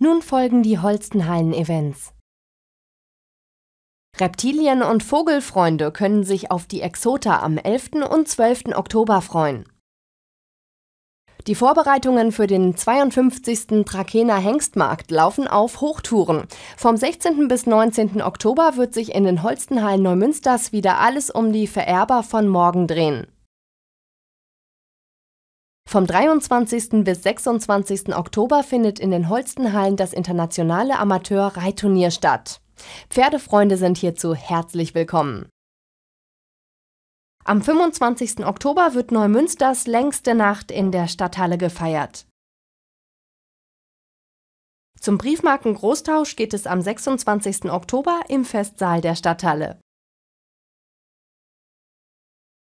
Nun folgen die Holstenhallen-Events. Reptilien- und Vogelfreunde können sich auf die Exota am 11. und 12. Oktober freuen. Die Vorbereitungen für den 52. Trakener Hengstmarkt laufen auf Hochtouren. Vom 16. bis 19. Oktober wird sich in den Holstenhallen Neumünsters wieder alles um die Vererber von morgen drehen. Vom 23. bis 26. Oktober findet in den Holstenhallen das internationale Amateur-Reitturnier statt. Pferdefreunde sind hierzu herzlich willkommen. Am 25. Oktober wird Neumünsters längste Nacht in der Stadthalle gefeiert. Zum Briefmarken-Großtausch geht es am 26. Oktober im Festsaal der Stadthalle.